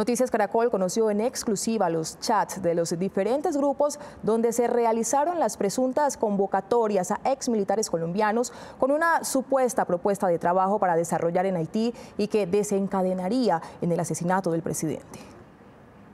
Noticias Caracol conoció en exclusiva los chats de los diferentes grupos donde se realizaron las presuntas convocatorias a exmilitares colombianos con una supuesta propuesta de trabajo para desarrollar en Haití y que desencadenaría en el asesinato del presidente.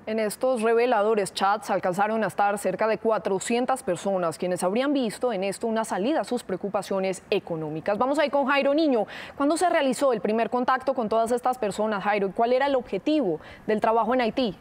En estos reveladores chats alcanzaron a estar cerca de 400 personas, quienes habrían visto en esto una salida a sus preocupaciones económicas. Vamos ahí con Jairo Niño. ¿Cuándo se realizó el primer contacto con todas estas personas, Jairo? ¿Cuál era el objetivo del trabajo en Haití?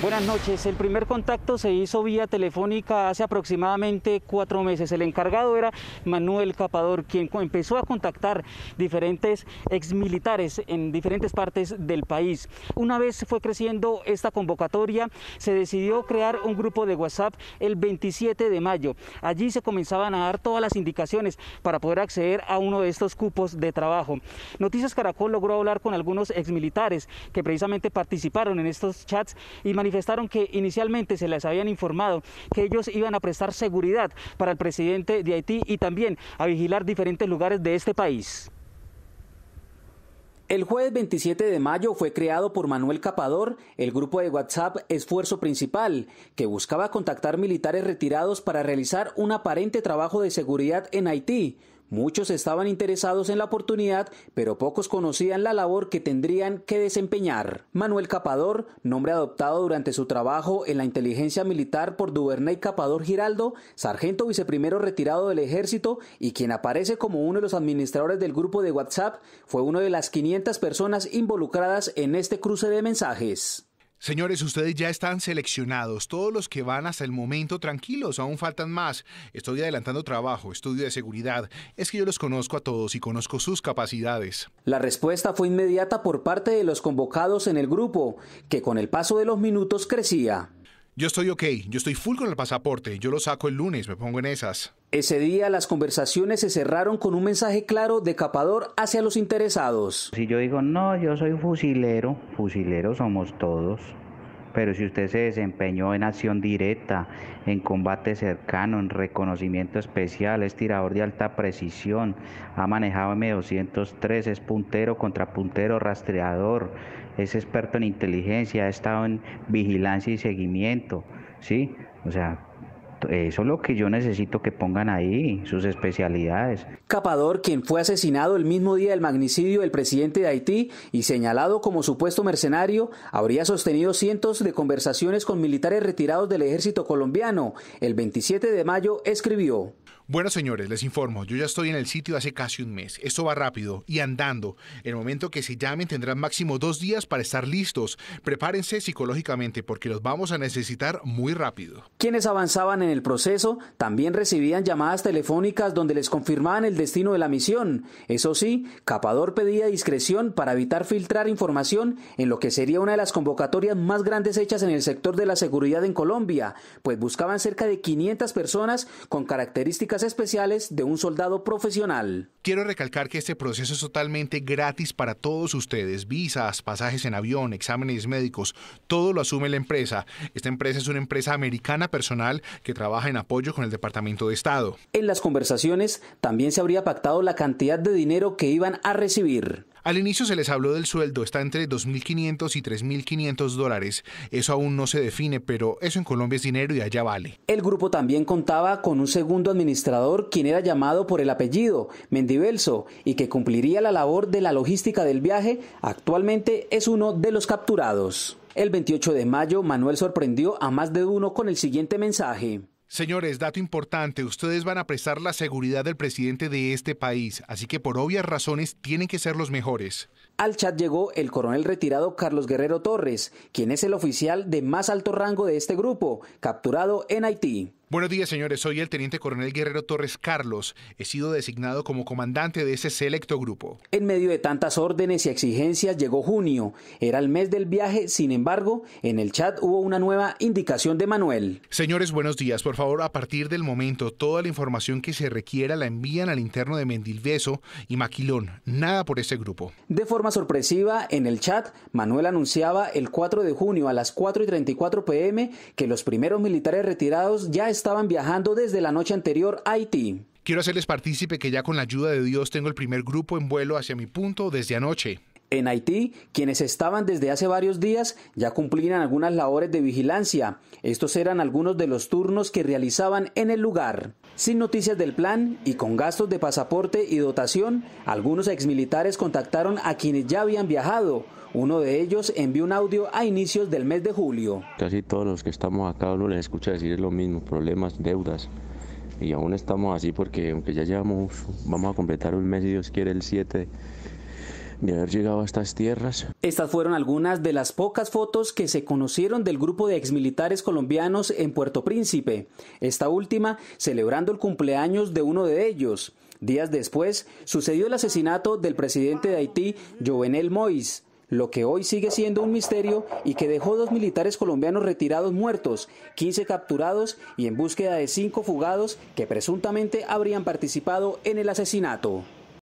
Buenas noches. El primer contacto se hizo vía telefónica hace aproximadamente cuatro meses. El encargado era Manuel Capador, quien empezó a contactar diferentes exmilitares en diferentes partes del país. Una vez fue creciendo esta convocatoria, se decidió crear un grupo de WhatsApp el 27 de mayo. Allí se comenzaban a dar todas las indicaciones para poder acceder a uno de estos cupos de trabajo. Noticias Caracol logró hablar con algunos exmilitares que precisamente participaron en estos chats y y manifestaron que inicialmente se les habían informado que ellos iban a prestar seguridad para el presidente de Haití y también a vigilar diferentes lugares de este país. El jueves 27 de mayo fue creado por Manuel Capador el grupo de WhatsApp Esfuerzo Principal, que buscaba contactar militares retirados para realizar un aparente trabajo de seguridad en Haití, Muchos estaban interesados en la oportunidad, pero pocos conocían la labor que tendrían que desempeñar. Manuel Capador, nombre adoptado durante su trabajo en la inteligencia militar por Duvernay Capador Giraldo, sargento viceprimero retirado del ejército y quien aparece como uno de los administradores del grupo de WhatsApp, fue una de las 500 personas involucradas en este cruce de mensajes. Señores, ustedes ya están seleccionados, todos los que van hasta el momento tranquilos, aún faltan más. Estoy adelantando trabajo, estudio de seguridad. Es que yo los conozco a todos y conozco sus capacidades. La respuesta fue inmediata por parte de los convocados en el grupo, que con el paso de los minutos crecía. Yo estoy ok, yo estoy full con el pasaporte, yo lo saco el lunes, me pongo en esas. Ese día las conversaciones se cerraron con un mensaje claro de hacia los interesados. Si yo digo, no, yo soy fusilero, fusileros somos todos, pero si usted se desempeñó en acción directa, en combate cercano, en reconocimiento especial, es tirador de alta precisión, ha manejado M203, es puntero, contrapuntero, rastreador, es experto en inteligencia, ha estado en vigilancia y seguimiento, ¿sí? O sea, eso es lo que yo necesito que pongan ahí, sus especialidades. Capador, quien fue asesinado el mismo día del magnicidio del presidente de Haití y señalado como supuesto mercenario, habría sostenido cientos de conversaciones con militares retirados del ejército colombiano. El 27 de mayo escribió. Bueno, señores, les informo, yo ya estoy en el sitio hace casi un mes. Esto va rápido y andando. el momento que se llamen tendrán máximo dos días para estar listos. Prepárense psicológicamente porque los vamos a necesitar muy rápido. Quienes avanzaban en el proceso también recibían llamadas telefónicas donde les confirmaban el destino de la misión. Eso sí, Capador pedía discreción para evitar filtrar información en lo que sería una de las convocatorias más grandes hechas en el sector de la seguridad en Colombia, pues buscaban cerca de 500 personas con características especiales de un soldado profesional. Quiero recalcar que este proceso es totalmente gratis para todos ustedes. Visas, pasajes en avión, exámenes médicos, todo lo asume la empresa. Esta empresa es una empresa americana personal que trabaja en apoyo con el Departamento de Estado. En las conversaciones también se habría pactado la cantidad de dinero que iban a recibir. Al inicio se les habló del sueldo, está entre 2.500 y 3.500 dólares. Eso aún no se define, pero eso en Colombia es dinero y allá vale. El grupo también contaba con un segundo administrador, quien era llamado por el apellido, Mendibelso, y que cumpliría la labor de la logística del viaje. Actualmente es uno de los capturados. El 28 de mayo, Manuel sorprendió a más de uno con el siguiente mensaje. Señores, dato importante, ustedes van a prestar la seguridad del presidente de este país, así que por obvias razones tienen que ser los mejores. Al chat llegó el coronel retirado Carlos Guerrero Torres, quien es el oficial de más alto rango de este grupo, capturado en Haití. Buenos días, señores. Soy el Teniente Coronel Guerrero Torres Carlos. He sido designado como comandante de ese selecto grupo. En medio de tantas órdenes y exigencias llegó junio. Era el mes del viaje, sin embargo, en el chat hubo una nueva indicación de Manuel. Señores, buenos días. Por favor, a partir del momento, toda la información que se requiera la envían al interno de Mendilbeso y Maquilón. Nada por ese grupo. De forma sorpresiva, en el chat, Manuel anunciaba el 4 de junio a las 4 y 34 pm que los primeros militares retirados ya estaban estaban viajando desde la noche anterior a Haití. Quiero hacerles partícipe que ya con la ayuda de Dios tengo el primer grupo en vuelo hacia mi punto desde anoche. En Haití, quienes estaban desde hace varios días ya cumplían algunas labores de vigilancia. Estos eran algunos de los turnos que realizaban en el lugar. Sin noticias del plan y con gastos de pasaporte y dotación, algunos exmilitares contactaron a quienes ya habían viajado. Uno de ellos envió un audio a inicios del mes de julio. Casi todos los que estamos acá uno les escucha decir lo mismo, problemas, deudas. Y aún estamos así porque aunque ya llevamos, vamos a completar un mes, si Dios quiere, el 7 de haber llegado a estas tierras. Estas fueron algunas de las pocas fotos que se conocieron del grupo de exmilitares colombianos en Puerto Príncipe, esta última celebrando el cumpleaños de uno de ellos. Días después sucedió el asesinato del presidente de Haití, Jovenel Mois, lo que hoy sigue siendo un misterio y que dejó dos militares colombianos retirados muertos, 15 capturados y en búsqueda de cinco fugados que presuntamente habrían participado en el asesinato.